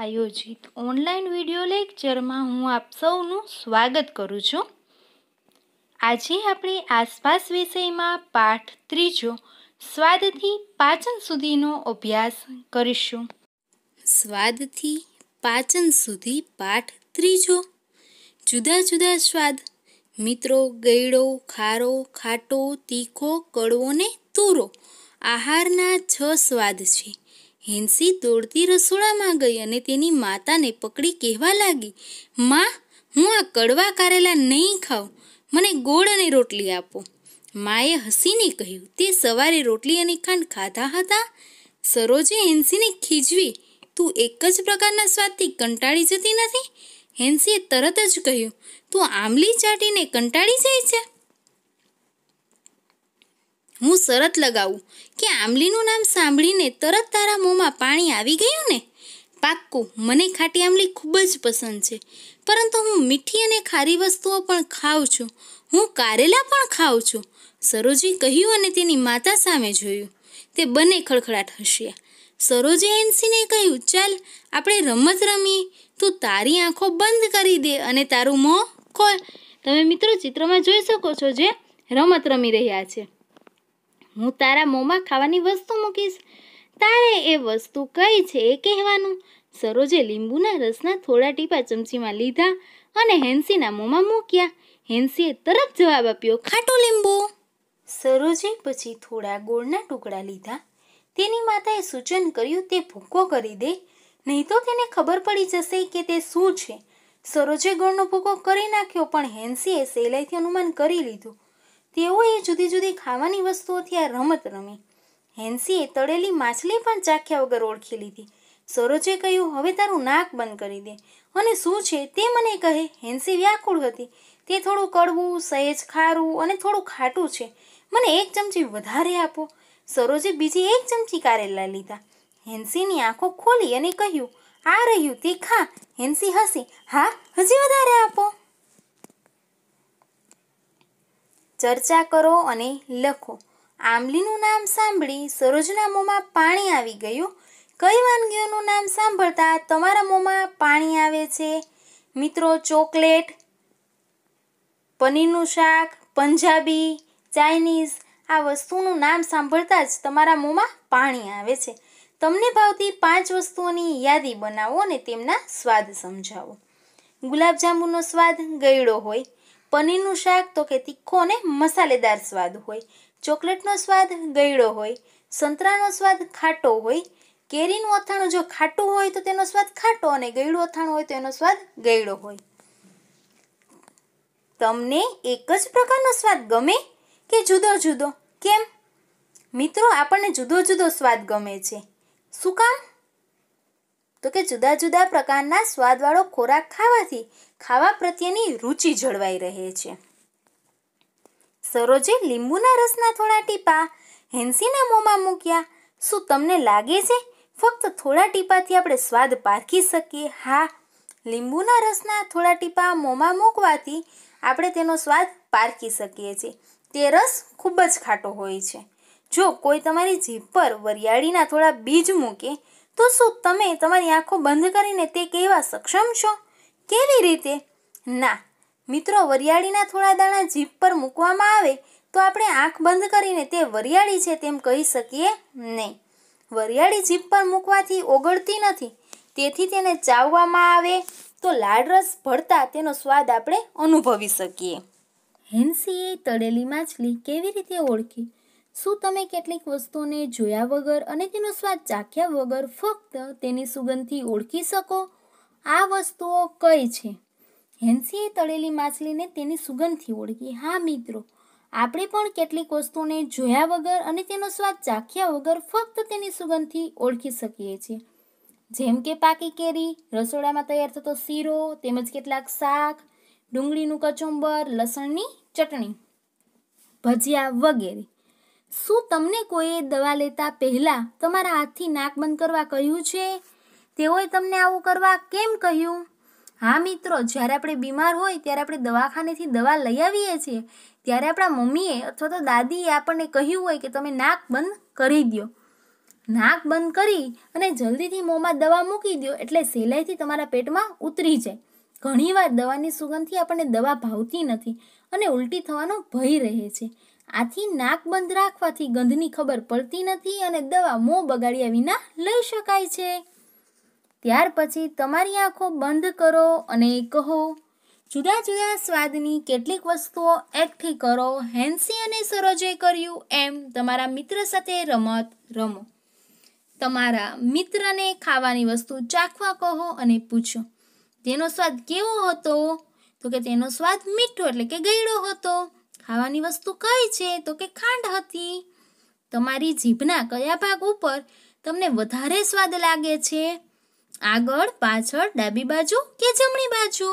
આયોજિત online video લેક્ચરમાં હું આપ સૌનું સ્વાગત કરું છું આજે આપણે આસપાસ વિષયમાં પાઠ ત્રીજો સ્વાદથી પાચન સુધીનો અભ્યાસ કરીશું સ્વાદથી પાચન સુધી પાઠ ત્રીજો જુદા જુદા સ્વાદ મિત્રો ગળ્યો ખારો ખાટો તીખો કડવો ને તુરો આહારના છ સ્વાદ છે હેન્સી દોડતી રસોડામાં ગઈ અને તેની માતાને પકડી કહેવા લાગી માં હું આ કડવા કારેલા નહીં ખાઉં મને ગોળ અને રોટલી આપો માએ હસીને કહ્યું તે સવારે રોટલી અને ખાંડ ખાધા હતા સરોજે હેન્સીને ખીજવી તું એક જ પ્રકારના સ્વાદથી કંટાળી જતી નથી હેન્સીએ તરત જ કહ્યું તું આમલી ચાટીને કંટાળી જાય છે હું શરત લગાવું કે આંબલીનું નામ સાંભળીને તરત તારા મોંમાં પાણી આવી ગયું ને પાક્કું મને ખાટી આંબલી ખૂબ જ પસંદ છે પરંતુ હું મીઠી અને ખારી વસ્તુઓ પણ ખાઉં છું હું કારેલા પણ ખાઉં છું સરોજી કહ્યું અને તેની માતા સામે જોયું તે બંને ખડખડાટ હસ્યા સરોજે એન્સીને કહ્યું ચાલ આપણે રમત રમીએ તું તારી આંખો બંધ કરી દે અને તારું મોં ખોલ તમે મિત્રો ચિત્રમાં જોઈ શકો છો જે રમત રમી રહ્યા છે હું તારા મોંમાં ખાવાની વસ્તુ મૂકીશ તારે એ વસ્તુ કઈ છે એ કહેવાનું સરોજે લીંબુના રસના થોડા ટીપા ચમચીમાં લીધા અને હેન્સીના મોંમાં મૂક્યા હેન્સીએ તરત જવાબ આપ્યો ખાટું લીંબુ સરોજે પછી થોડા ગોળના ટુકડા લીધા તેની માતાએ સૂચન કર્યું તે ભૂકો કરી દે નહીં તો તેને ખબર પડી જશે કે તે શું છે સરોજે ગોળનો ભૂકો કરી નાખ્યો પણ હેન્સીએ સહેલાઈથી અનુમાન કરી લીધું તેઓએ જુદી જુદી ખાવાની વસ્તુઓથી આ રમત રમી હેન્સીએ તળેલી માછલી પણ ચાખ્યા વગર ઓળખી લીધી સરોજે કહ્યું હવે તારું નાક બંધ કરી દે અને શું છે તે મને કહે હેન્સી વ્યાકુળ હતી તે થોડું કડવું સહેજ ખારું અને થોડું ખાટું છે મને એક ચમચી વધારે આપો સરોજે બીજી એક ચમચી કારેલા લીધા હેન્સીની આંખો ખોલી અને કહ્યું આ રહ્યું તે ખા હેન્સી હસી હા હજી વધારે આપો ચર્ચા કરો અને લખો આંબલીનું નામ સાંભળી સરોજના મોંમાં પાણી આવી ગયું કઈ વાનગીઓનું નામ સાંભળતા તમારા મોંમાં પાણી આવે છે મિત્રો ચોકલેટ પનીરનું શાક પંજાબી ચાઇનીઝ આ વસ્તુનું નામ સાંભળતા જ તમારા મોંમાં પાણી આવે છે તમને ભાવતી પાંચ વસ્તુઓની યાદી બનાવો અને તેમના સ્વાદ સમજાવો ગુલાબજાંબુનો સ્વાદ ગળ્યો હોય પનીરનું શાક તો કે તીખો અને મસાલેદાર સ્વાદ હોય ચોકલેટનો સ્વાદ ગળ્યો હોય સંતરાનો સ્વાદ ખાટો હોય કેરીનું અથાણું જો ખાટું હોય તો તેનો સ્વાદ ખાટો અને ગળ્યું અથાણું હોય તો એનો સ્વાદ ગળ્યો હોય તમને એક જ પ્રકારનો સ્વાદ ગમે કે જુદો જુદો કેમ મિત્રો આપણને જુદો જુદો સ્વાદ ગમે છે શું કામ તો કે જુદા જુદા પ્રકારના સ્વાદવાળો ખોરાક ખાવાથી ખાવા પ્રત્યેની રુચિ જળવાઈ રહે છે સરોજે લીંબુના રસના થોડા ટીપા હેન્સીના મોંમાં મૂક્યા શું તમને લાગે છે ફક્ત થોડા ટીપાથી આપણે સ્વાદ પારખી શકીએ હા લીંબુના રસના થોડા ટીપા મોંમાં મૂકવાથી આપણે તેનો સ્વાદ પારખી શકીએ છીએ તે રસ ખૂબ જ ખાટો હોય છે જો કોઈ તમારી જીભ પર વરિયાળીના થોડા બીજ મૂકે તો શું તમે તમારી આંખો બંધ કરીને તે કહેવા સક્ષમ છો કેવી રીતે ના મિત્રો વરિયાળીના થોડા દાણા જીભ પર મૂકવામાં આવે તો આપણે આંખ બંધ કરીને તે વરિયાળી છે તેમ કહી શકીએ નહીં વરિયાળી જીભ પર મૂકવાથી ઓગળતી નથી તેથી તેને ચાવવામાં આવે તો લાડ રસ ભળતા તેનો સ્વાદ આપણે અનુભવી શકીએ હેન્સીએ તળેલી માછલી કેવી રીતે ઓળખી શું તમે કેટલીક વસ્તુઓને જોયા વગર અને તેનો સ્વાદ ચાખ્યા વગર ફક્ત તેની સુગંધથી ઓળખી શકો આ વસ્તુઓ કઈ છે હેન્સીએ તળેલી માછલીને તેની સુગંધથી ઓળખી હા મિત્રો આપણે પણ કેટલીક વસ્તુને જોયા વગર અને તેનો સ્વાદ ચાખ્યા વગર ફક્ત તેની સુગંધથી ઓળખી શકીએ છીએ જેમ કે પાકી કેરી રસોડામાં તૈયાર થતો શીરો તેમજ કેટલાક શાક ડુંગળીનું કચુંબર લસણની ચટણી ભજીયા વગેરે શું તમને કોઈએ દવા લેતા પહેલાં તમારા હાથથી નાક બંધ કરવા કહ્યું છે તેઓએ તમને આવું કરવા કેમ કહ્યું હા મિત્રો જ્યારે આપણે બીમાર હોય ત્યારે આપણે દવાખાનેથી દવા લઈ આવીએ છીએ ત્યારે આપણા મમ્મીએ અથવા તો દાદીએ આપણને કહ્યું હોય કે તમે નાક બંધ કરી દો નાક બંધ કરી અને જલ્દીથી મોંમાં દવા મૂકી દો એટલે સહેલાઈથી તમારા પેટમાં ઉતરી જાય ઘણીવાર દવાની સુગંધથી આપણને દવા ભાવતી નથી અને ઉલટી થવાનો ભય રહે છે આથી નાક બંધ રાખવાથી ગંધની ખબર પડતી નથી અને દવા મોં બગાડ્યા વિના લઈ શકાય છે ત્યાર પછી તમારી આંખો બંધ કરો અને કહો જુદા જુદા સ્વાદની કેટલીક વસ્તુઓ એકઠી કરો હેન્સી અને સરોજે કર્યું એમ તમારા મિત્ર સાથે રમત રમો તમારા મિત્રને ખાવાની વસ્તુ ચાખવા કહો અને પૂછો તેનો સ્વાદ કેવો હતો તો કે તેનો સ્વાદ મીઠો એટલે કે ગળ્યો હતો ખાવાની વસ્તુ કઈ છે તો કે ખાંડ હતી તમારી જીભના કયા ભાગ ઉપર તમને વધારે સ્વાદ લાગે છે આગળ પાછળ ડાબી બાજુ કે જમણી બાજુ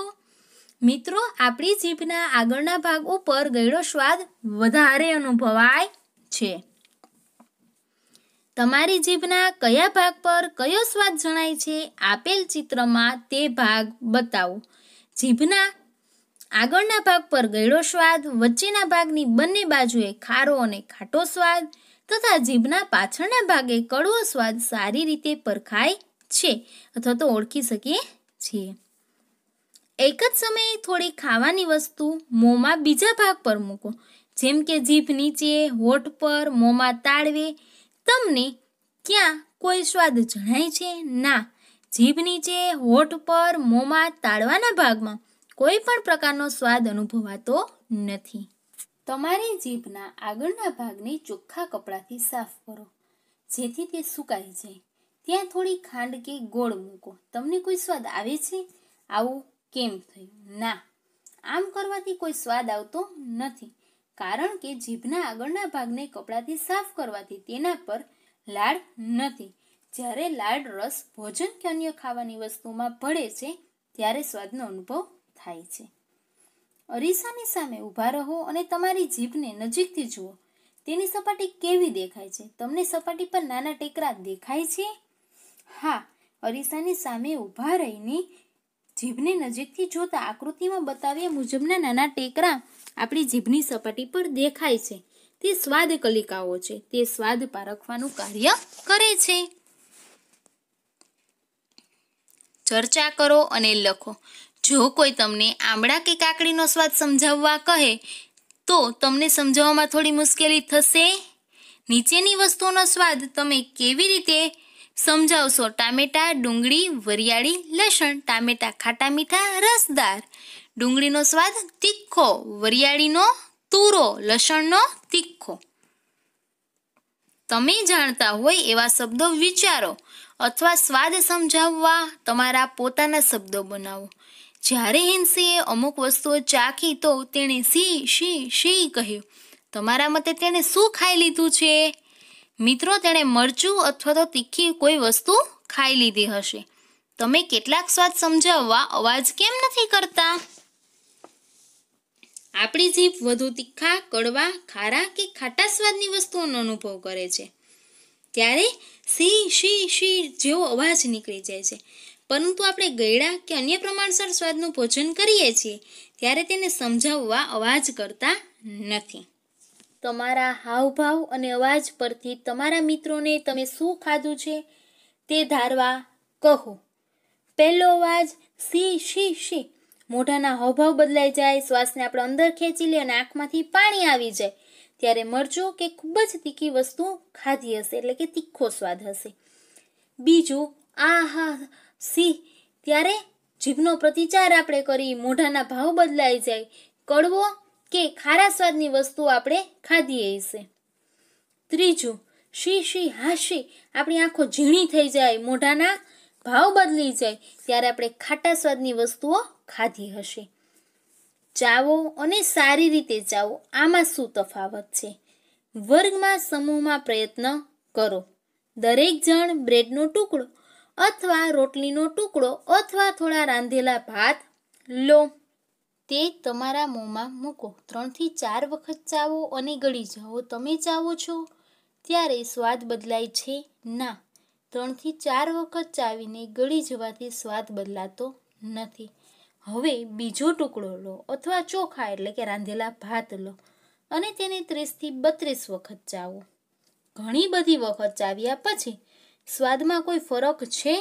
મિત્રો આપણી જીભના આગળના ભાગ ઉપર ગયડો સ્વાદ વધારે અનુભવાય છે તમારી જીભના કયા ભાગ પર કયો સ્વાદ જણાય છે આપેલ ચિત્રમાં તે ભાગ બતાવો જીભના આગળના ભાગ પર ગયડો સ્વાદ વચ્ચેના ભાગની બંને બાજુએ ખારો અને ખાટો સ્વાદ તથા જીભના પાછળના ભાગે કડવો સ્વાદ સારી રીતે પરખાય છે અથવા તો ઓળખી શકીએ છીએ એક જ સમયે થોડી ખાવાની વસ્તુ મોંમાં બીજા ભાગ પર મૂકો જેમ કે જીભ નીચે હોઠ પર મોંમાં તાળવે તમને ક્યાં કોઈ સ્વાદ જણાય છે ના જીભ નીચે હોઠ પર મોંમાં તાળવાના ભાગમાં કોઈ પણ પ્રકારનો સ્વાદ અનુભવાતો નથી તમારી જીભના આગળના ભાગને ચોખ્ખા કપડાથી સાફ કરો જેથી તે સુકાઈ જાય ત્યાં થોડી ખાંડ કે ગોળ મૂકો તમને કોઈ સ્વાદ આવે છે આવું કેમ થયું ના આમ કરવાથી કોઈ સ્વાદ આવતો નથી કારણ કે જીભના આગળના ભાગને કપડાથી સાફ કરવાથી તેના પર લાળ નથી જ્યારે લાળ રસ ભોજન કે અન્ય ખાવાની વસ્તુમાં ભળે છે ત્યારે સ્વાદનો અનુભવ થાય છે અરીસાની સામે ઊભા રહો અને તમારી જીભને નજીકથી જુઓ તેની સપાટી કેવી દેખાય છે તમને સપાટી પર નાના ટેકરા દેખાય છે હા અરીસાની સામે ઊભા રહીને જીભને નજીકથી જોતા આકૃતિમાં બતાવ્યા મુજબના નાના ટેકરા આપણી જીભની સપાટી પર દેખાય છે તે સ્વાદ કલિકાઓ છે તે સ્વાદ પારખવાનું કાર્ય કરે છે ચર્ચા કરો અને લખો જો કોઈ તમને આમળા કે કાકડીનો સ્વાદ સમજાવવા કહે તો તમને સમજાવવામાં થોડી મુશ્કેલી થશે નીચેની વસ્તુનો સ્વાદ તમે કેવી રીતે સમજાવશો ટામેટા ડુંગળી વરિયાળી લસણ ટામેટા ખાટા મીઠા રસદાર ડુંગળીનો સ્વાદ તીખો વરિયાળીનો તુરો લસણનો તીખો તમે જાણતા હોય એવા શબ્દો વિચારો અથવા સ્વાદ સમજાવવા તમારા પોતાના શબ્દો બનાવો જ્યારે હિંસીએ અમુક વસ્તુઓ ચાખી તો તેણે સી શી શી કહ્યું તમારા મતે તેણે શું ખાઈ લીધું છે મિત્રો તેણે મરચું અથવા તો તીખી કોઈ વસ્તુ ખાઈ લીધી હશે તમે કેટલાક સ્વાદ સમજાવવા અવાજ કેમ નથી કરતા આપણી જીભ વધુ તીખા કડવા ખારા કે ખાટા સ્વાદની વસ્તુઓનો અનુભવ કરે છે ત્યારે સી શી શી જેવો અવાજ નીકળી જાય છે પરંતુ આપણે ગયડા કે અન્ય પ્રમાણસર સ્વાદનું ભોજન કરીએ છીએ ત્યારે તેને સમજાવવા અવાજ કરતા નથી તમારા હાવભાવ અને અવાજ પરથી તમારા મિત્રોને તમે શું ખાધું છે તે ધારવા કહો પહેલો અવાજ સી શી શી મોઢાના હાવભાવ બદલાઈ જાય શ્વાસને આપણે અંદર ખેંચી લઈએ અને આંખમાંથી પાણી આવી જાય ત્યારે મરજો કે ખૂબ જ તીખી વસ્તુ ખાધી હશે એટલે કે તીખો સ્વાદ હશે બીજું આ હા સી ત્યારે જીભનો પ્રતિચાર આપણે કરી મોઢાના ભાવ બદલાઈ જાય કડવો કે ખારા સ્વાદની વસ્તુ આપણે ખાધીએ હશે ત્રીજું શી શી હાશી આપણી આંખો ઝીણી થઈ જાય મોઢાના ભાવ બદલી જાય ત્યારે આપણે ખાટા સ્વાદની વસ્તુઓ ખાધી હશે ચાવો અને સારી રીતે ચાવો આમાં શું તફાવત છે વર્ગમાં સમૂહમાં પ્રયત્ન કરો દરેક જણ બ્રેડનો ટુકડો અથવા રોટલીનો ટુકડો અથવા થોડા રાંધેલા ભાત લો તે તમારા મોંમાં મૂકો ત્રણથી ચાર વખત ચાવો અને ગળી જાઓ તમે ચાવો છો ત્યારે સ્વાદ બદલાય છે ના ત્રણથી ચાર વખત ચાવીને ગળી જવાથી સ્વાદ બદલાતો નથી હવે બીજો ટુકડો લો અથવા ચોખા એટલે કે રાંધેલા ભાત લો અને તેને ત્રીસથી બત્રીસ વખત ચાવો ઘણી બધી વખત ચાવ્યા પછી સ્વાદમાં કોઈ ફરક છે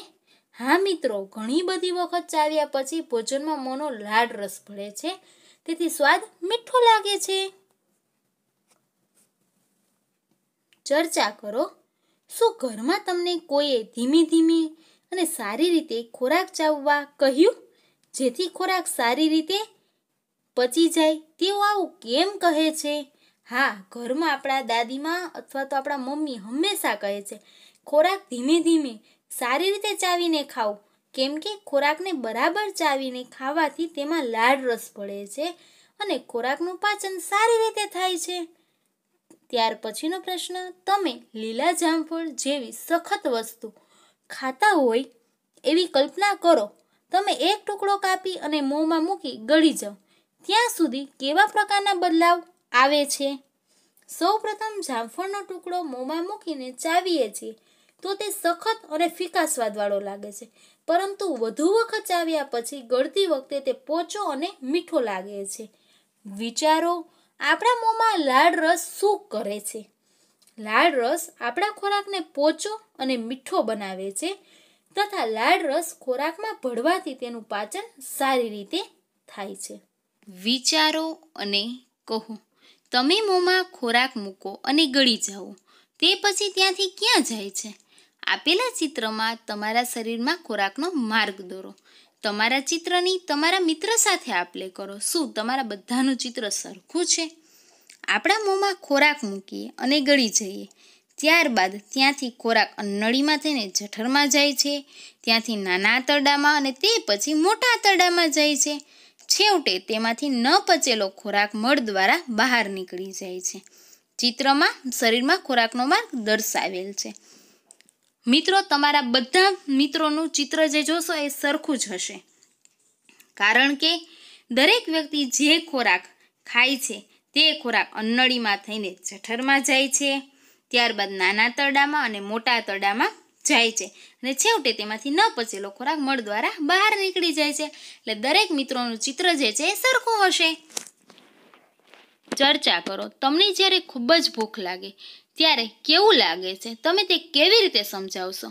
હા મિત્રો ઘણી બધી વખત ચાવ્યા પછી ભોજનમાં મોનો લાડ રસ ભળે છે તેથી સ્વાદ મીઠો લાગે છે ચર્ચા કરો શું ઘરમાં તમને કોઈએ ધીમી ધીમી અને સારી રીતે ખોરાક ચાવવા કહ્યું જેથી ખોરાક સારી રીતે પચી જાય તેઓ આવું કેમ કહે છે હા ઘરમાં આપણા દાદીમાં અથવા તો આપણા મમ્મી હંમેશા કહે છે ખોરાક ધીમે ધીમે સારી રીતે ચાવીને ખાવું કેમ કે ખોરાકને બરાબર ચાવીને ખાવાથી તેમાં લાળ રસ પડે છે અને ખોરાકનું પાચન સારી રીતે થાય છે ત્યાર પછીનો પ્રશ્ન તમે લીલા જામફળ જેવી સખત વસ્તુ ખાતા હોય એવી કલ્પના કરો તમે એક ટુકડો કાપી અને મોંમાં મૂકી ગળી જાઓ ત્યાં સુધી કેવા પ્રકારના બદલાવ આવે છે સૌપ્રથમ જામફળનો ટુકડો મોંમાં મૂકીને ચાવીએ છીએ તો તે સખત અને ફિકા સ્વાદવાળો લાગે છે પરંતુ વધુ વખત ચાવ્યા પછી ગળતી વખતે તે પોચો અને મીઠો લાગે છે વિચારો આપણા મોંમાં લાળ રસ શું કરે છે લાળ રસ આપણા ખોરાકને પોચો અને મીઠો બનાવે છે તથા લાળ રસ ખોરાકમાં ભળવાથી તેનું પાચન સારી રીતે થાય છે વિચારો અને કહો તમે મોંમાં ખોરાક મૂકો અને ગળી જાઓ તે પછી ત્યાંથી ક્યાં જાય છે આપેલા ચિત્રમાં તમારા શરીરમાં ખોરાકનો માર્ગ દોરો તમારા ચિત્રની તમારા મિત્ર સાથે આપ લે કરો શું તમારા બધાનું ચિત્ર સરખું છે આપણા મોંમાં ખોરાક મૂકીએ અને ગળી જઈએ ત્યારબાદ ત્યાંથી ખોરાક નળીમાં થઈને જઠરમાં જાય છે ત્યાંથી નાના આંતરડામાં અને તે પછી મોટા આંતરડામાં જાય છે છેવટે તેમાંથી ન પચેલો ખોરાક મળ દ્વારા બહાર નીકળી જાય છે ચિત્રમાં શરીરમાં ખોરાકનો માર્ગ દર્શાવેલ છે મિત્રો તમારા બધા મિત્રોનું ચિત્ર જે જોશો એ સરખું જ હશે કારણ કે દરેક વ્યક્તિ જે ખોરાક ખાય છે તે ખોરાક અન્નળીમાં થઈને જઠરમાં જાય છે ત્યારબાદ નાના તરડામાં અને મોટા તરડામાં જાય છે અને છેવટે તેમાંથી ન પચેલો ખોરાક મળ દ્વારા બહાર નીકળી જાય છે એટલે દરેક મિત્રોનું ચિત્ર જે છે એ સરખું હશે ચર્ચા કરો તમને જ્યારે ખૂબ જ ભૂખ લાગે ત્યારે કેવું લાગે છે તમે તે કેવી રીતે સમજાવશો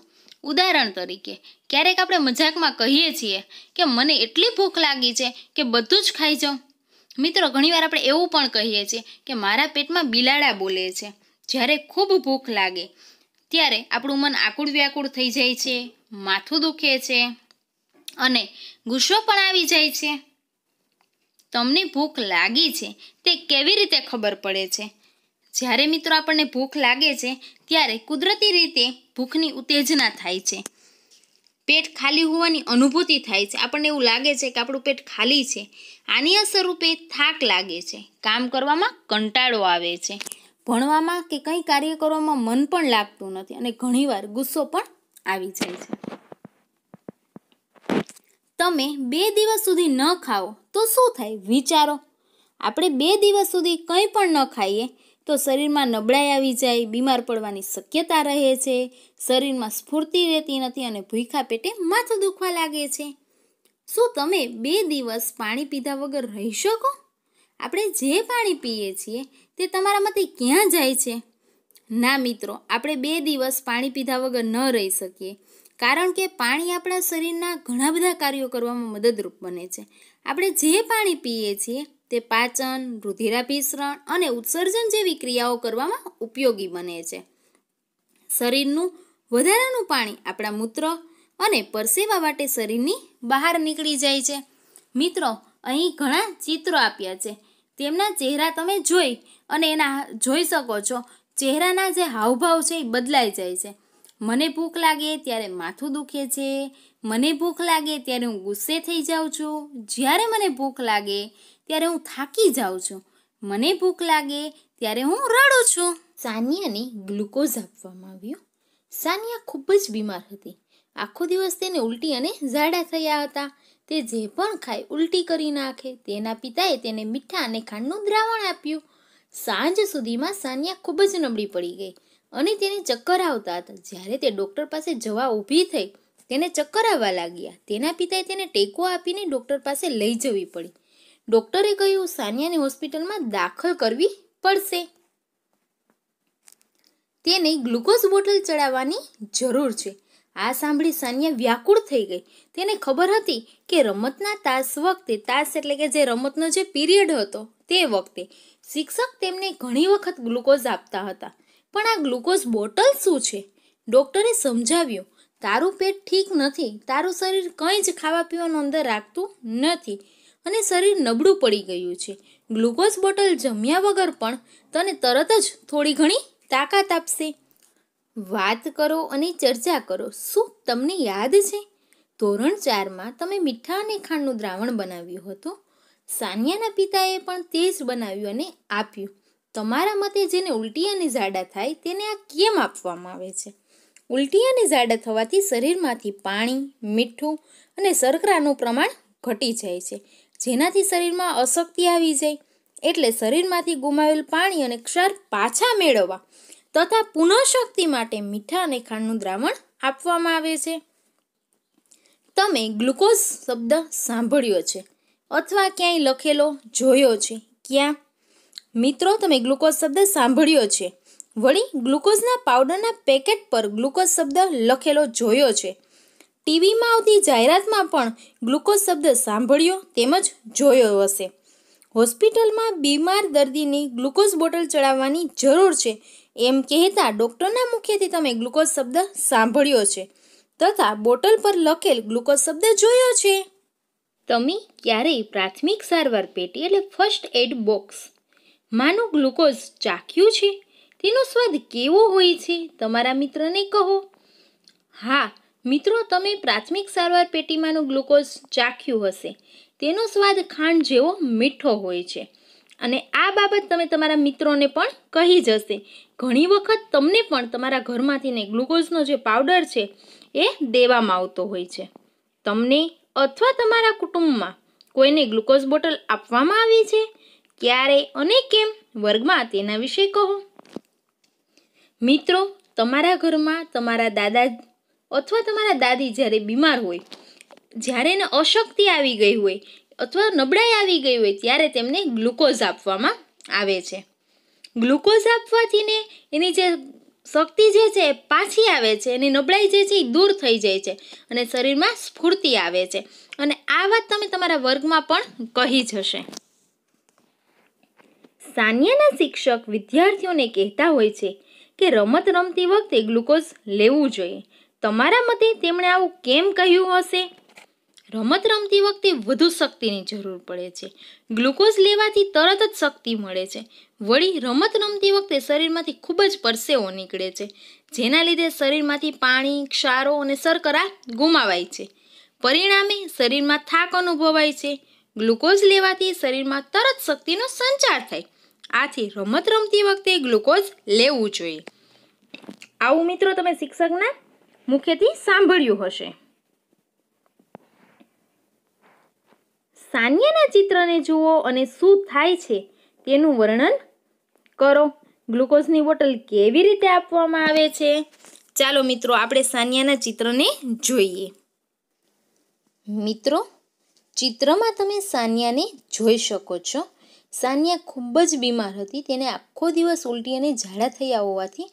ઉદાહરણ તરીકે ક્યારેક આપણે મજાકમાં કહીએ છીએ કે મને એટલી ભૂખ લાગી છે કે બધું જ ખાઈ જાઉં મિત્રો ઘણીવાર આપણે એવું પણ કહીએ છીએ કે મારા પેટમાં બિલાડા બોલે છે જ્યારે ખૂબ ભૂખ લાગે ત્યારે આપણું મન આકુળ વ્યાકુળ થઈ જાય છે માથું દુખે છે અને ગુસ્સો પણ આવી જાય છે તમને ભૂખ લાગી છે તે કેવી રીતે ખબર પડે છે જ્યારે મિત્રો આપણને ભૂખ લાગે છે ત્યારે કુદરતી રીતે ભૂખની ઉત્તેજના થાય છે પેટ ખાલી હોવાની અનુભૂતિ થાય છે આપણને એવું લાગે છે કે આપણું પેટ ખાલી છે આની અસર રૂપે થાક લાગે છે કામ કરવામાં કંટાળો આવે છે ભણવામાં કે કંઈ કાર્ય કરવામાં મન પણ લાગતું નથી અને ઘણીવાર ગુસ્સો પણ આવી જાય છે તમે બે દિવસ સુધી ન ખાઓ તો શું થાય વિચારો આપણે બે દિવસ સુધી કંઈ પણ ન ખાઈએ તો શરીરમાં નબળાઈ આવી જાય બીમાર પડવાની શક્યતા રહે છે શરીરમાં સ્ફૂર્તિ રહેતી નથી અને ભૂખા પેટે માથું દુખવા લાગે છે શું તમે બે દિવસ પાણી પીધા વગર રહી શકો આપણે જે પાણી પીએ છીએ તે તમારામાંથી ક્યાં જાય છે ના મિત્રો આપણે બે દિવસ પાણી પીધા વગર ન રહી શકીએ કારણ કે પાણી આપણા શરીરના ઘણા બધા કાર્યો કરવામાં મદદરૂપ બને છે આપણે જે પાણી પીએ છીએ તે પાચન રુધિરાભિસરણ અને ઉત્સર્જન જેવી ક્રિયાઓ કરવામાં ઉપયોગી બને છે શરીરનું વધારાનું પાણી આપણા મૂત્ર અને પરસેવા માટે શરીરની બહાર નીકળી જાય છે મિત્રો અહીં ઘણા ચિત્રો આપ્યા છે તેમના ચહેરા તમે જોઈ અને એના જોઈ શકો છો ચહેરાના જે હાવભાવ છે એ બદલાઈ જાય છે મને ભૂખ લાગે ત્યારે માથું દુખે છે મને ભૂખ લાગે ત્યારે હું ગુસ્સે થઈ જાઉં છું જ્યારે મને ભૂખ લાગે ત્યારે હું થાકી જાઉં છું મને ભૂખ લાગે ત્યારે હું રડું છું સાનિયાને ગ્લુકોઝ આપવામાં આવ્યું સાનિયા ખૂબ જ બીમાર હતી આખો દિવસ તેને ઉલટી અને ઝાડા થયા હતા તે જે પણ ખાય ઉલટી કરી નાખે તેના પિતાએ તેને મીઠા અને ખાંડનું દ્રાવણ આપ્યું સાંજ સુધીમાં સાનિયા ખૂબ જ નબળી પડી ગઈ અને તેને ચક્કર આવતા હતા જ્યારે તે ડૉક્ટર પાસે જવા ઊભી થઈ તેને ચક્કર આવવા લાગ્યા તેના પિતાએ તેને ટેકો આપીને ડૉક્ટર પાસે લઈ જવી પડી ડોક્ટરે કહ્યું સાનિયાને હોસ્પિટલમાં દાખલ કરવી પડશે તેને ગ્લુકોઝ બોટલ ચડાવવાની જરૂર છે આ સાંભળી સાનિયા વ્યાકુળ થઈ ગઈ તેને ખબર હતી કે રમતના તાસ વખતે તાસ એટલે કે જે રમતનો જે પીરિયડ હતો તે વખતે શિક્ષક તેમને ઘણી વખત ગ્લુકોઝ આપતા હતા પણ આ ગ્લુકોઝ બોટલ શું છે ડૉક્ટરે સમજાવ્યું તારું પેટ ઠીક નથી તારું શરીર કંઈ જ ખાવા પીવાનું અંદર રાખતું નથી અને શરીર નબળું પડી ગયું છે ગ્લુકોઝ બોટલ જમ્યા વગર પણ તને તરત જ થોડી ઘણી તાકાત આપશે વાત કરો અને ચર્ચા કરો શું તમને યાદ છે ધોરણ ચારમાં તમે મીઠા અને ખાંડનું દ્રાવણ બનાવ્યું હતું સાનિયાના પિતાએ પણ તે જ બનાવ્યું અને આપ્યું તમારા મતે જેને ઉલટી અને ઝાડા થાય તેને આ કેમ આપવામાં આવે છે ઉલટી અને ઝાડા થવાથી શરીરમાંથી પાણી મીઠું અને શર્કરાનું પ્રમાણ ઘટી જાય છે જેનાથી શરીરમાં અશક્તિ આવી જાય એટલે શરીરમાંથી ગુમાવેલ પાણી અને ક્ષાર પાછા મેળવવા તથા પુનઃશક્તિ માટે મીઠા અને ખાંડનું દ્રાવણ આપવામાં આવે છે તમે ગ્લુકોઝ શબ્દ સાંભળ્યો છે અથવા ક્યાંય લખેલો જોયો છે ક્યાં મિત્રો તમે ગ્લુકોઝ શબ્દ સાંભળ્યો છે વળી ગ્લુકોઝના પાવડરના પેકેટ પર ગ્લુકોઝ શબ્દ લખેલો જોયો છે ટીવીમાં આવતી જાહેરાતમાં પણ ગ્લુકોઝ શબ્દ સાંભળ્યો તેમજ જોયો હશે હોસ્પિટલમાં બીમાર દર્દીને ગ્લુકોઝ બોટલ ચડાવવાની જરૂર છે એમ કહેતા ડૉક્ટરના મુખેથી તમે ગ્લુકોઝ શબ્દ સાંભળ્યો છે તથા બોટલ પર લખેલ ગ્લુકોઝ શબ્દ જોયો છે તમે ક્યારેય પ્રાથમિક સારવાર પેટી એટલે ફર્સ્ટ એડ બોક્સ માનું ગ્લુકોઝ ચાખ્યું છે તેનો સ્વાદ કેવો હોય છે તમારા મિત્રને કહો હા મિત્રો તમે પ્રાથમિક સારવાર પેટીમાંનું ગ્લુકોઝ ચાખ્યું હશે તેનો સ્વાદ ખાંડ જેવો મીઠો હોય છે અને આ બાબત તમે તમારા મિત્રોને પણ કહી જશે ઘણી વખત તમને પણ તમારા ઘરમાંથીને ગ્લુકોઝનો જે પાવડર છે એ દેવામાં આવતો હોય છે તમને અથવા તમારા કુટુંબમાં કોઈને ગ્લુકોઝ બોટલ આપવામાં આવી છે ક્યારે અને કેમ વર્ગમાં તેના વિશે કહો મિત્રો તમારા ઘરમાં તમારા દાદા અથવા તમારા દાદી જ્યારે બીમાર હોય જ્યારે એને અશક્તિ આવી ગઈ હોય અથવા નબળાઈ આવી ગઈ હોય ત્યારે તેમને ગ્લુકોઝ આપવામાં આવે છે ગ્લુકોઝ આપવાથી ને એની જે શક્તિ જે છે પાછી આવે છે એની નબળાઈ જે છે એ દૂર થઈ જાય છે અને શરીરમાં સ્ફૂર્તિ આવે છે અને આ વાત તમે તમારા વર્ગમાં પણ કહી જ હશે સાનિયાના શિક્ષક વિદ્યાર્થીઓને કહેતા હોય છે કે રમત રમતી વખતે ગ્લુકોઝ લેવું જોઈએ તમારા મતે તેમણે આવું કેમ કહ્યું હશે રમત રમતી વખતે વધુ શક્તિની જરૂર પડે છે ગ્લુકોઝ લેવાથી તરત જ શક્તિ મળે છે વળી રમત રમતી વખતે શરીરમાંથી ખૂબ જ પરસેવો નીકળે છે જેના લીધે શરીરમાંથી પાણી ક્ષારો અને શર્કરા ગુમાવાય છે પરિણામે શરીરમાં થાક અનુભવાય છે ગ્લુકોઝ લેવાથી શરીરમાં તરત શક્તિનો સંચાર થાય આથી રમત રમતી વખતે ગ્લુકોઝ લેવું જોઈએ આવું મિત્રો તમે શિક્ષકના મુખ્યથી સાંભળ્યું હશે સાન્યાના ચિત્રને જુઓ અને શું થાય છે તેનું વર્ણન કરો ગ્લુકોઝની બોટલ કેવી રીતે આપવામાં આવે છે ચાલો મિત્રો આપણે સાનિયાના ચિત્રને જોઈએ મિત્રો ચિત્રમાં તમે સાનિયાને જોઈ શકો છો સાનિયા ખૂબ જ બીમાર હતી તેને આખો દિવસ ઉલટી અને ઝાડા થયા હોવાથી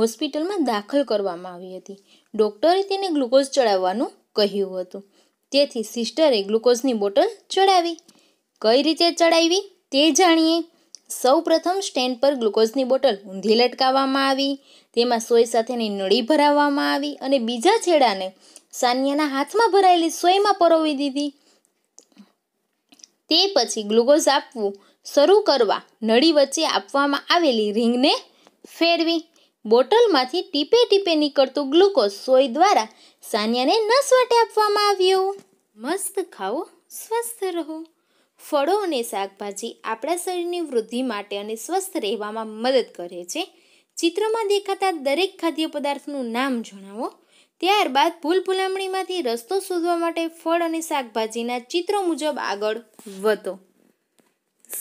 હોસ્પિટલમાં દાખલ કરવામાં આવી હતી ડૉક્ટરે તેને ગ્લુકોઝ ચડાવવાનું કહ્યું હતું તેથી સિસ્ટરે ગ્લુકોઝની બોટલ ચડાવી કઈ રીતે ચડાવી તે જાણીએ સૌ પ્રથમ સ્ટેન્ડ પર ગ્લુકોઝની બોટલ ઊંધી લટકાવવામાં આવી તેમાં સોય સાથેની નળી ભરાવવામાં આવી અને બીજા છેડાને સાનિયાના હાથમાં ભરાયેલી સોયમાં પરોવી દીધી તે પછી ગ્લુકોઝ આપવું શરૂ કરવા નળી વચ્ચે આપવામાં આવેલી રિંગને ફેરવી બોટલમાંથી ટીપે ટીપે નીકળતું ગ્લુકોઝ સોય દ્વારા સાનિયાને નસવાટે આપવામાં આવ્યું મસ્ત ખાઓ સ્વસ્થ રહો ફળો અને શાકભાજી આપણા શરીરની વૃદ્ધિ માટે અને સ્વસ્થ રહેવામાં મદદ કરે છે ચિત્રમાં દેખાતા દરેક ખાદ્ય પદાર્થનું નામ જણાવો ત્યારબાદ ભૂલ ભૂલામણીમાંથી રસ્તો શોધવા માટે ફળ અને શાકભાજીના ચિત્રો મુજબ આગળ વધો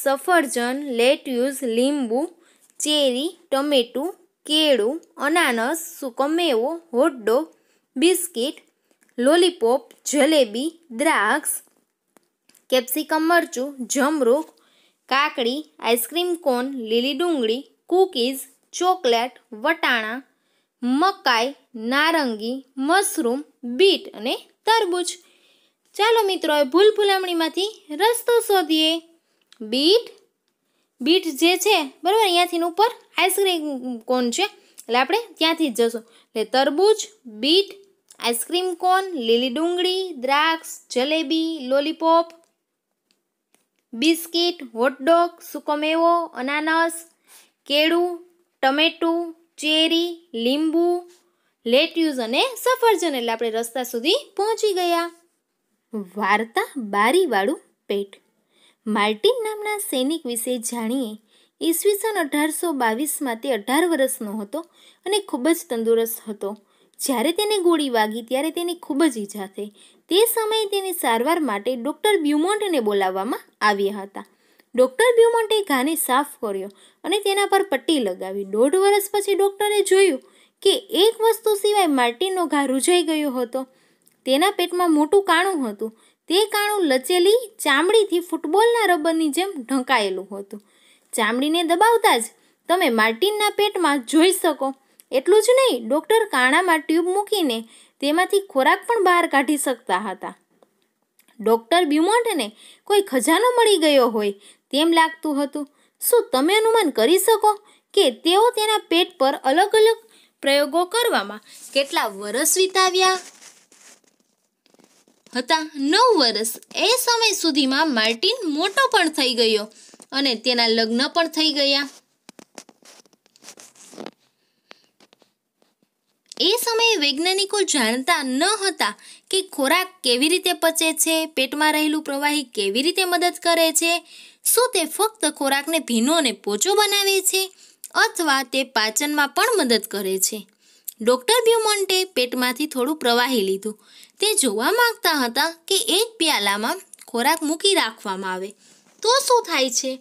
સફરજન લેટ્યુસ લીંબુ ચેરી ટમેટું કેળું અનાનસ સૂકો મેવો હોડ્ડો બિસ્કિટ લોલીપોપ જલેબી દ્રાક્ષ કેપ્સિકમ મરચું જમરૂખ કાકડી આઈસ્ક્રીમ કોન લીલી ડુંગળી કૂકીઝ ચોકલેટ વટાણા મકાઈ નારંગી મશરૂમ બીટ અને તરબૂચ ચાલો મિત્રો ભૂલ ભૂલામણીમાંથી રસ્તો શોધીએ બીટ બીટ જે છે બરાબર અહીંયાથી ઉપર આઈસ્ક્રીમ કોન છે એટલે આપણે ત્યાંથી જ જશું એટલે તરબૂચ બીટ આઈસ્ક્રીમ કોન લીલી ડુંગળી દ્રાક્ષ જલેબી લોલીપોપ બિસ્કિટ હોટડોગ સુકોમેવો મેવો અનાનસ કેળું ટમેટું ચેરી લીંબુ લેટ્યુઝ અને સફરજન એટલે આપણે રસ્તા સુધી પહોંચી ગયા વાર્તા બારીવાળું પેટ માર્ટિન નામના સૈનિક વિશે જાણીએ ઈસવીસન અઢારસો બાવીસમાં તે અઢાર વર્ષનો હતો અને ખૂબ જ તંદુરસ્ત હતો જ્યારે તેને ગોળી વાગી ત્યારે તેને ખૂબ જ ઈજા થઈ તે સમયે તેની સારવાર માટે ડૉક્ટર બ્યુમોન્ટને બોલાવવામાં આવ્યા હતા ડૉક્ટર બ્યુમોન્ટે ઘાને સાફ કર્યો અને તેના પર પટ્ટી લગાવી દોઢ વર્ષ પછી ડૉક્ટરે જોયું કે એક વસ્તુ સિવાય માર્ટિનનો ઘા રૂજાઈ ગયો હતો તેના પેટમાં મોટું કાણું હતું તે કાણું લચેલી ચામડીથી ફૂટબોલના રબરની જેમ ઢંકાયેલું હતું ચામડીને દબાવતા જ તમે માર્ટિનના પેટમાં જોઈ શકો એટલું જ નહીં ડૉક્ટર કાણામાં ટ્યુબ મૂકીને તેમાંથી ખોરાક પણ બહાર કાઢી શકતા હતા ડૉક્ટર બ્યુમોન્ટને કોઈ ખજાનો મળી ગયો હોય તેમ લાગતું હતું શું તમે અનુમાન કરી શકો કે તેઓ તેના પેટ પર અલગ અલગ પ્રયોગો કરવામાં કેટલા વરસ વિતાવ્યા હતા નવ વર્ષ એ સમય સુધીમાં માર્ટિન મોટો પણ થઈ ગયો અને તેના લગ્ન પણ થઈ ગયા એ સમયે વૈજ્ઞાનિકો જાણતા ન હતા કે ખોરાક કેવી રીતે પચે છે પેટમાં રહેલું પ્રવાહી કેવી રીતે મદદ કરે છે શું તે ફક્ત ખોરાકને ભીનો અને પોચો બનાવે છે અથવા તે પાચનમાં પણ મદદ કરે છે ડૉક્ટર બ્યુમોન્ટે પેટમાંથી થોડું પ્રવાહી લીધું તે જોવા માંગતા હતા કે એક પ્યાલામાં ખોરાક મૂકી રાખવામાં આવે તો શું થાય છે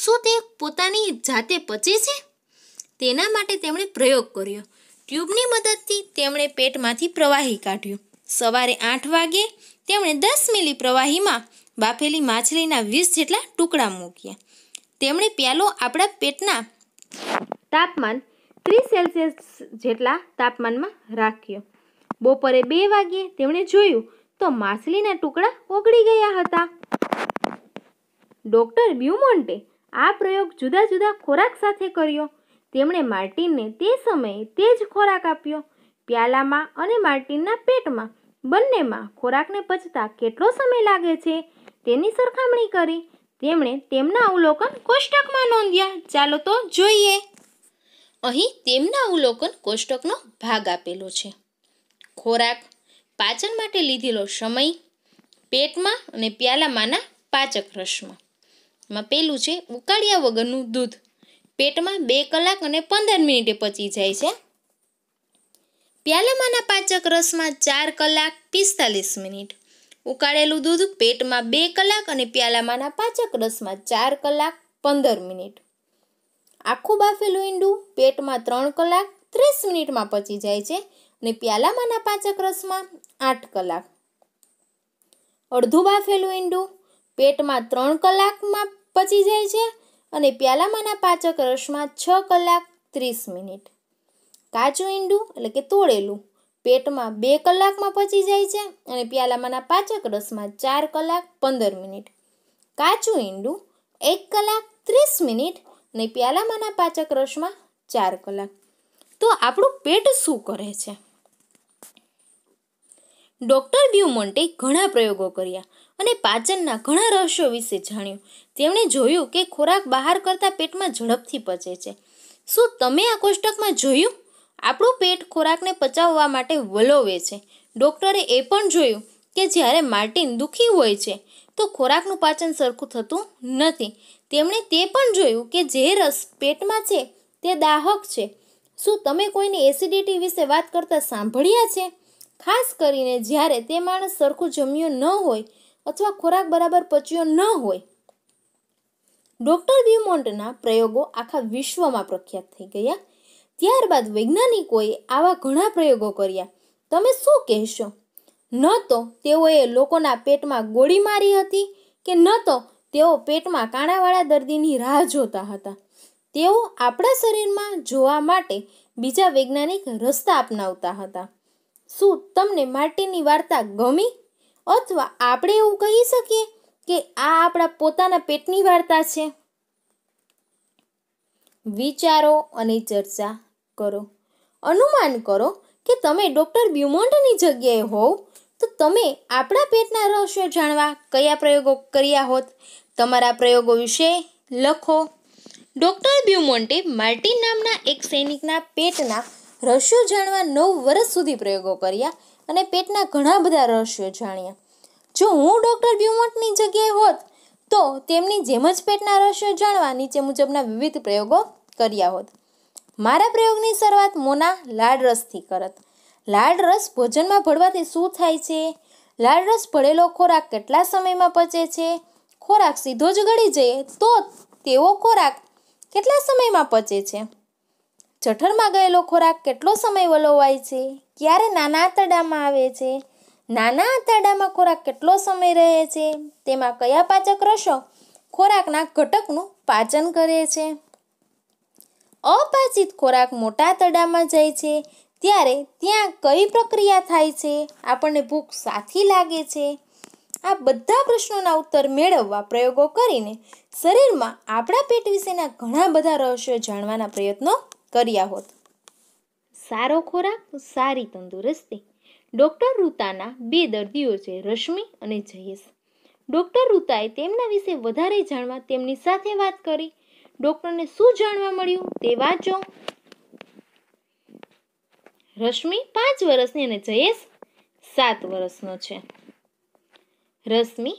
શું તે પોતાની જાતે પચે છે તેના માટે તેમણે પ્રયોગ કર્યો ટ્યુબની મદદથી તેમણે પેટમાંથી પ્રવાહી કાઢ્યું સવારે આઠ વાગે તેમણે દસ મિલી પ્રવાહીમાં બાફેલી માછલીના વીસ જેટલા ટુકડા મૂક્યા તેમણે પ્યાલો આપણા પેટના તાપમાન ત્રીસ સેલ્સિયસ જેટલા તાપમાનમાં રાખ્યો બપોરે બે વાગ્યે તેમણે જોયું તો માછલીના ટુકડા ઓગળી ગયા હતા ડૉક્ટર બ્યુમોન્ટે આ પ્રયોગ જુદા જુદા ખોરાક સાથે કર્યો તેમણે માર્ટિનને તે સમયે તે જ ખોરાક આપ્યો પ્યાલામાં અને માર્ટિનના પેટમાં બંનેમાં ખોરાકને પચતા કેટલો સમય લાગે છે તેની સરખામણી કરી તેમણે તેમના અવલોકન કોષ્ટકમાં નોંધ્યા ચાલો તો જોઈએ અહીં તેમના અવલોકન કોષ્ટકનો ભાગ આપેલો છે ખોરાક પાચન માટે લીધેલો સમય પેટમાં અને પ્યાલામાંના પાચક રસમાં માં પહેલું છે ઉકાળ્યા વગરનું દૂધ પેટમાં બે કલાક અને પંદર મિનિટે પચી જાય છે પ્યાલામાંના પાચક રસમાં ચાર કલાક પિસ્તાલીસ મિનિટ ઉકાળેલું દૂધ પેટમાં બે કલાક અને પ્યાલામાંના પાચક રસમાં ચાર કલાક પંદર મિનિટ આખું બાફેલું ઈંડું પેટમાં ત્રણ કલાક ત્રીસ મિનિટમાં પચી જાય છે અને પ્યાલામાંના પાચક રસમાં આઠ કલાક અડધું બાફેલું ઈંડું પેટમાં ત્રણ કલાકમાં પચી જાય છે અને પ્યાલામાંના પાચક રસમાં છ કલાક ત્રીસ મિનિટ કાચું ઈંડું એટલે કે તોળેલું પેટમાં બે કલાકમાં પચી જાય છે અને પ્યાલામાંના પાચક રસમાં ચાર કલાક પંદર મિનિટ કાચું ઈંડું એક કલાક ત્રીસ મિનિટ અને પ્યાલામાંના પાચક રસમાં ચાર કલાક તો આપણું પેટ શું કરે છે ડૉક્ટર બ્યુમોન્ટે ઘણા પ્રયોગો કર્યા અને પાચનના ઘણા રહસ્યો વિશે જાણ્યું તેમણે જોયું કે ખોરાક બહાર કરતાં પેટમાં ઝડપથી પચે છે શું તમે આ કોષ્ટકમાં જોયું આપણું પેટ ખોરાકને પચાવવા માટે વલોવે છે ડૉક્ટરે એ પણ જોયું કે જ્યારે માર્ટિન દુઃખી હોય છે તો ખોરાકનું પાચન સરખું થતું નથી તેમણે તે પણ જોયું કે જે રસ પેટમાં છે તે દાહક છે શું તમે કોઈની એસિડિટી વિશે વાત કરતાં સાંભળ્યા છે ખાસ કરીને જ્યારે તે માણસ સરખું જમ્યો ન હોય અથવા ખોરાક બરાબર પચ્યો ન હોય ડોક્ટર બ્યુમોન્ટના પ્રયોગો આખા વિશ્વમાં પ્રખ્યાત થઈ ગયા ત્યારબાદ વૈજ્ઞાનિકોએ આવા ઘણા પ્રયોગો કર્યા તમે શું કહેશો ન તો તેઓએ લોકોના પેટમાં ગોળી મારી હતી કે ન તો તેઓ પેટમાં કાણાવાળા દર્દીની રાહ જોતા હતા તેઓ આપણા શરીરમાં જોવા માટે બીજા વૈજ્ઞાનિક રસ્તા અપનાવતા હતા શું તમને માટીની વાર્તા ગમી અથવા આપણે એવું કહી શકીએ કે આ આપણા પોતાના પેટની વાર્તા છે વિચારો અને ચર્ચા કરો અનુમાન કરો કે તમે ડૉક્ટર બ્યુમોન્ટની જગ્યાએ હોવ તો તમે આપણા પેટના રહસ્યો જાણવા કયા પ્રયોગો કર્યા હોત તમારા પ્રયોગો વિશે લખો ડૉક્ટર બ્યુમોન્ટે માર્ટિન નામના એક સૈનિકના પેટના રહસ્યો જાણવા નવ વર્ષ સુધી પ્રયોગો કર્યા અને પેટના ઘણા બધા રહસ્યો જાણ્યા જો હું ડૉક્ટર બ્યુમોટની જગ્યાએ હોત તો તેમની જેમ જ પેટના રહસ્યો જાણવા નીચે મુજબના વિવિધ પ્રયોગો કર્યા હોત મારા પ્રયોગની શરૂઆત મોના લાળરસથી કરત લાડરસ ભોજનમાં ભળવાથી શું થાય છે લાળરસ ભળેલો ખોરાક કેટલા સમયમાં પચે છે ખોરાક સીધો જ ગળી જઈએ તો તેવો ખોરાક કેટલા સમયમાં પચે છે જઠરમાં ગયેલો ખોરાક કેટલો સમય વલોવાય છે ક્યારે નાના આંતરડામાં આવે છે નાના આંતરડામાં ખોરાક કેટલો સમય રહે છે તેમાં કયા પાચક રસો ખોરાકના ઘટકનું પાચન કરે છે અપાચિત ખોરાક મોટા તડામાં જાય છે ત્યારે ત્યાં કઈ પ્રક્રિયા થાય છે આપણને ભૂખ સાથી લાગે છે આ બધા પ્રશ્નોના ઉત્તર મેળવવા પ્રયોગો કરીને શરીરમાં આપણા પેટ વિશેના ઘણા બધા રહસ્યો જાણવાના પ્રયત્નો કર્યા હોત સારો ખોરાક સારી તંદુરસ્તી ડૉક્ટર રૂતાના બે દર્દીઓ છે રશ્મિ અને જયેશ ડૉક્ટર રૂતાએ તેમના વિશે વધારે જાણવા તેમની સાથે વાત કરી ડૉક્ટરને શું જાણવા મળ્યું તે વાંચો રશ્મિ પાંચ વર્ષની અને જયેશ સાત વર્ષનો છે રશ્મિ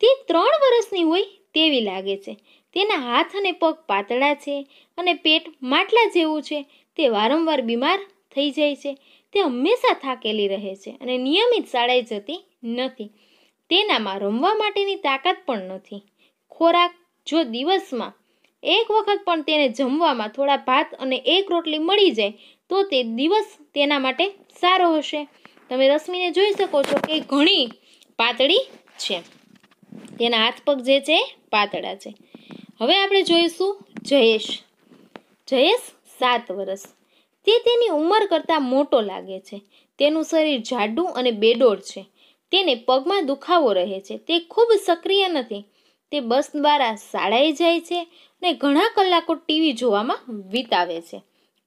તે ત્રણ વર્ષની હોય તેવી લાગે છે તેના હાથ અને પગ પાતળા છે અને પેટ માટલા જેવું છે તે વારંવાર બીમાર થઈ જાય છે તે હંમેશા થાકેલી રહે છે અને નિયમિત શાળાએ જતી નથી તેનામાં રમવા માટેની તાકાત પણ નથી ખોરાક જો દિવસમાં એક વખત પણ તેને જમવામાં થોડા ભાત અને એક રોટલી મળી જાય તો તે દિવસ તેના માટે સારો હશે તમે રશ્મિને જોઈ શકો છો કે ઘણી પાતળી છે તેના હાથ પગ જે છે પાતળા છે હવે આપણે જોઈશું જયેશ જયેશ સાત વર્ષ તે તેની ઉંમર કરતાં મોટો લાગે છે તેનું શરીર જાડું અને બેડોળ છે તેને પગમાં દુખાવો રહે છે તે ખૂબ સક્રિય નથી તે બસ દ્વારા શાળાએ જાય છે અને ઘણા કલાકો ટીવી જોવામાં વિતાવે છે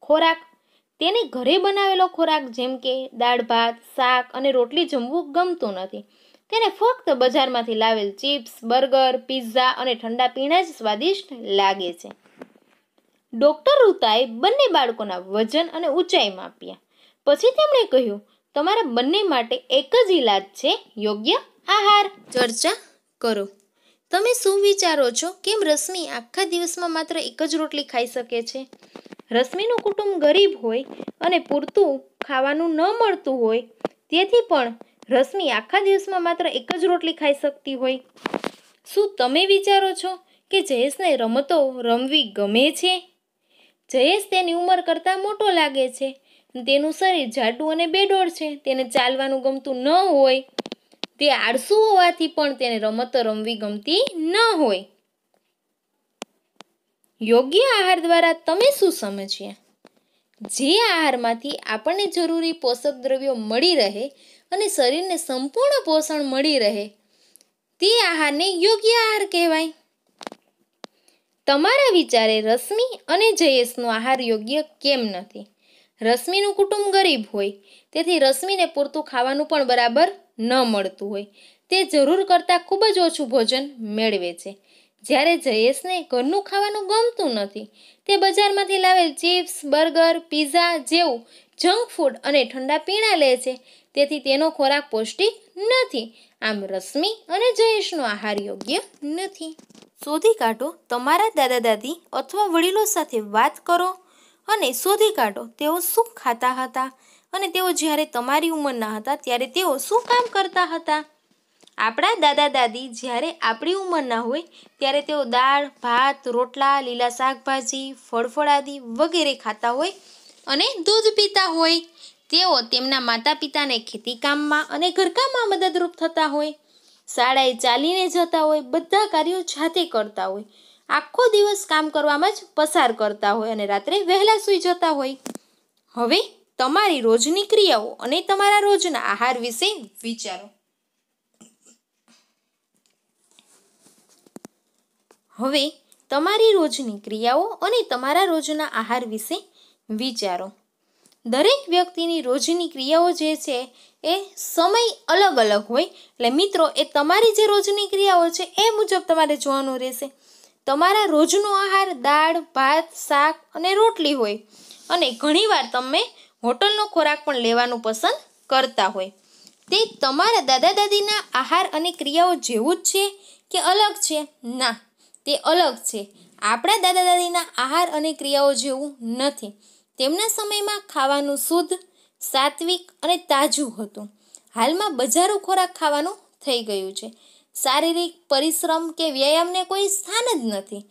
ખોરાક તેને ઘરે બનાવેલો ખોરાક જેમ કે દાળ ભાત શાક અને રોટલી જમવું ગમતું નથી તેને ફક્ત બજારમાંથી લાવેલ ચિપ્સ બર્ગર પિઝા અને ઠંડા પીણા જ સ્વાદિષ્ટ લાગે છે ડૉક્ટર રૂતાએ બંને બાળકોના વજન અને ઊંચાઈ માપ્યા પછી તેમણે કહ્યું તમારા બંને માટે એક જ ઈલાજ છે યોગ્ય આહાર ચર્ચા કરો તમે શું વિચારો છો કેમ રશ્મિ આખા દિવસમાં માત્ર એક જ રોટલી ખાઈ શકે છે રશ્મિનું કુટુંબ ગરીબ હોય અને પૂરતું ખાવાનું ન મળતું હોય તેથી પણ રશ્મિ આખા દિવસમાં માત્ર એક જ રોટલી ખાઈ શકતી હોય શું તમે વિચારો છો કે જયેશને રમતો રમવી ગમે છે જયેશ તેની ઉંમર કરતાં મોટો લાગે છે તેનું શરીર જાડું અને બેડોળ છે તેને ચાલવાનું ગમતું ન હોય તે આળસુ હોવાથી પણ તેને રમતો રમવી ગમતી ન હોય યોગ્ય આહાર દ્વારા તમે શું સમજ્યા જે આહારમાંથી આપણને જરૂરી પોષક દ્રવ્યો મળી રહે અને શરીરને સંપૂર્ણ પોષણ મળી રહે તે આહારને યોગ્ય આહાર કહેવાય તમારા વિચારે રશ્મિ અને જયેશનો આહાર યોગ્ય કેમ નથી રશ્મિનું કુટુંબ ગરીબ હોય તેથી રશ્મિને પૂરતું ખાવાનું પણ બરાબર ન મળતું હોય તે જરૂર કરતાં ખૂબ જ ઓછું ભોજન મેળવે છે જ્યારે જયેશને ઘરનું ખાવાનું ગમતું નથી તે બજારમાંથી લાવેલ ચિપ્સ બર્ગર પીઝા જેવું જંક ફૂડ અને ઠંડા પીણા લે છે તેથી તેનો ખોરાક પૌષ્ટિક નથી આમ રશ્મિ અને જયેશનો આહાર યોગ્ય નથી શોધી કાઢો તમારા દાદા દાદી અથવા વડીલો સાથે વાત કરો અને શોધી કાઢો તેઓ શું ખાતા હતા અને તેઓ જ્યારે તમારી ઉંમરના હતા ત્યારે તેઓ શું કામ કરતા હતા આપણા દાદા દાદી જ્યારે આપણી ઉંમરના હોય ત્યારે તેઓ દાળ ભાત રોટલા લીલા શાકભાજી ફળફળ વગેરે ખાતા હોય અને દૂધ પીતા હોય તેઓ તેમના માતા પિતાને ખેતીકામમાં અને ઘરકામમાં મદદરૂપ થતા હોય શાળાએ ચાલીને જતા હોય બધા કાર્યો જાતે કરતા હોય આખો દિવસ કામ કરવામાં જ પસાર કરતા હોય અને રાત્રે વહેલા સુઈ જતા હોય હવે તમારી રોજની ક્રિયાઓ અને તમારા રોજના આહાર વિશે વિચારો હવે તમારી રોજની ક્રિયાઓ અને તમારા રોજના આહાર વિશે વિચારો દરેક વ્યક્તિની રોજની ક્રિયાઓ જે છે એ સમય અલગ અલગ હોય એટલે મિત્રો એ તમારી જે રોજની ક્રિયાઓ છે એ મુજબ તમારે જોવાનું રહેશે તમારા રોજનો આહાર દાળ ભાત શાક અને રોટલી હોય અને ઘણીવાર તમે હોટલનો ખોરાક પણ લેવાનું પસંદ કરતા હોય તે તમારા દાદા દાદીના આહાર અને ક્રિયાઓ જેવું જ છે કે અલગ છે ના તે અલગ છે આપણા દાદા દાદીના આહાર અને ક્રિયાઓ જેવું નથી તેમના સમયમાં ખાવાનું શુદ્ધ સાત્વિક અને તાજું હતું હાલમાં બજારો ખોરાક ખાવાનું થઈ ગયું છે શારીરિક પરિશ્રમ કે વ્યાયામને કોઈ સ્થાન જ નથી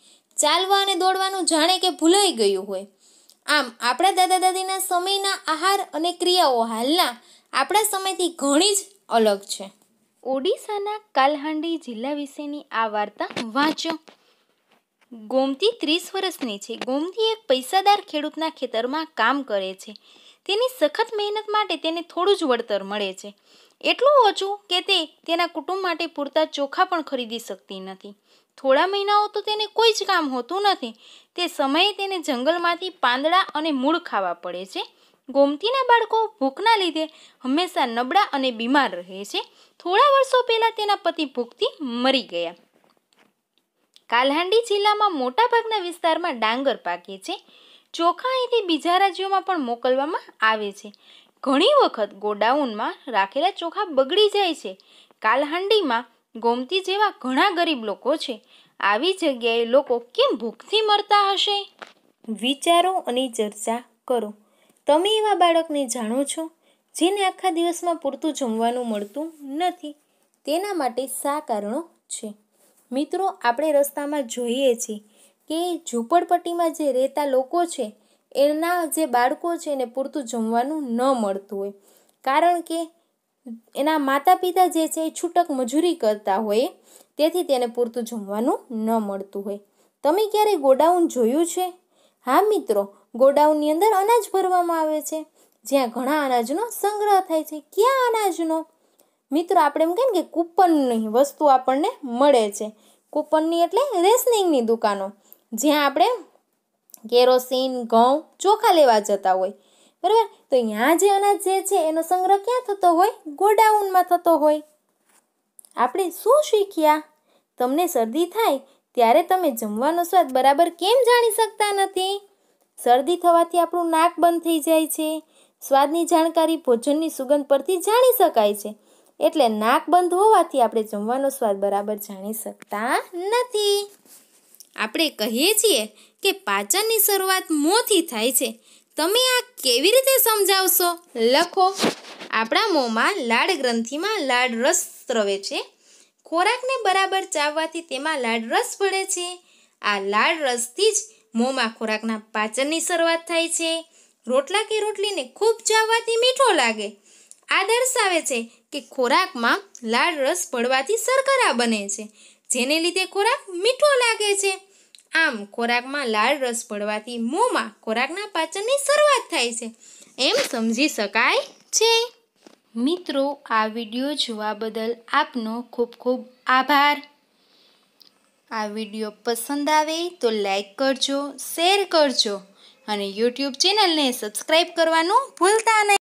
ચાલવા અને દોડવાનું જાણે કે ભૂલાઈ ગયું હોય આમ આપણા દાદા દાદીના સમયના આહાર અને ક્રિયાઓ હાલના આપણા સમયથી ઘણી જ અલગ છે ઓડિશાના કાલહાંડી જિલ્લા વિશેની આ વાર્તા વાંચો ગોમતી ત્રીસ વર્ષની છે ગોમતી એક પૈસાદાર ખેડૂતના ખેતરમાં કામ કરે છે તેની સખત મહેનત માટે તેને થોડું જ વળતર મળે છે એટલું ઓછું કે તે તેના કુટુંબ માટે પૂરતા ચોખા પણ ખરીદી શકતી નથી થોડા મહિનાઓ તો તેને કોઈ જ કામ હોતું નથી તે સમયે તેને જંગલમાંથી પાંદડા અને મૂળ ખાવા પડે છે ગોમતીના બાળકો ભૂખના લીધે હંમેશા નબળા અને બીમાર રહે છે થોડા વર્ષો પહેલાં તેના પતિ ભૂખથી મરી ગયા કાલહાંડી જિલ્લામાં મોટાભાગના વિસ્તારમાં ડાંગર પાકે છે ચોખા અહીંથી બીજા રાજ્યોમાં પણ મોકલવામાં આવે છે ઘણી વખત ગોડાઉનમાં રાખેલા ચોખા બગડી જાય છે કાલહાંડીમાં ગોમતી જેવા ઘણા ગરીબ લોકો છે આવી જગ્યાએ લોકો કેમ ભૂખથી મરતા હશે વિચારો અને ચર્ચા કરો તમે એવા બાળકને જાણો છો જેને આખા દિવસમાં પૂરતું જમવાનું મળતું નથી તેના માટે સા કારણો છે મિત્રો આપણે રસ્તામાં જોઈએ છીએ કે ઝૂંપડપટ્ટીમાં જે રહેતા લોકો છે એના જે બાળકો છે એને પૂરતું જમવાનું ન મળતું હોય કારણ કે એના માતા પિતા જે છે એ છૂટક મજૂરી કરતા હોય તેથી તેને પૂરતું જમવાનું ન મળતું હોય તમે ક્યારેય ગોડાઉન જોયું છે હા મિત્રો ગોડાઉનની અંદર અનાજ ભરવામાં આવે છે જ્યાં ઘણા અનાજનો સંગ્રહ થાય છે ક્યાં અનાજનો મિત્રો આપણે એમ કહીએ ને કે કૂપનની વસ્તુ આપણને મળે છે કૂપનની એટલે રેશનિંગની દુકાનો જ્યાં આપણે કેરોસીન ઘઉં ચોખા લેવા જતા હોય બરાબર તો ત્યાં જે અનાજ જે છે એનો સંગ્રહ ક્યાં થતો હોય ગોડાઉનમાં થતો હોય આપણે શું શીખ્યા તમને શરદી થાય ત્યારે તમે જમવાનો સ્વાદ બરાબર કેમ જાણી શકતા નથી શરદી થવાથી આપણું નાક બંધ થઈ જાય છે સ્વાદની જાણકારી ભોજનની સુગંધ પરથી જાણી શકાય છે એટલે નાક બંધ હોવાથી આપણે જમવાનો સ્વાદ બરાબર જાણી શકતા નથી આપણે કહીએ છીએ કે પાચનની શરૂઆત મોંથી થાય છે તમે આ કેવી રીતે સમજાવશો લખો આપણા મોંમાં લાળ ગ્રંથિમાં લાળ રસ સ્ત્રવે છે ખોરાકને બરાબર ચાવવાથી તેમાં લાળ રસ ભળે છે આ લાળ રસથી જ મોંમાં ખોરાકના પાચનની શરૂઆત થાય છે રોટલા કે રોટલીને ખૂબ ચાવવાથી મીઠો લાગે આ દર્શાવે છે કે ખોરાકમાં લાળ રસ પડવાથી શર્કરા બને છે જેને લીધે ખોરાક મીઠો લાગે છે આમ ખોરાકમાં લાળ રસ પડવાથી મોંમાં ખોરાકના પાચનની શરૂઆત થાય છે એમ સમજી શકાય છે મિત્રો આ વિડીયો જોવા બદલ આપનો ખૂબ ખૂબ આભાર આ વિડીયો પસંદ આવે તો લાઈક કરજો શેર કરજો અને યુટ્યુબ ચેનલને સબસ્ક્રાઈબ કરવાનું ભૂલતા નહીં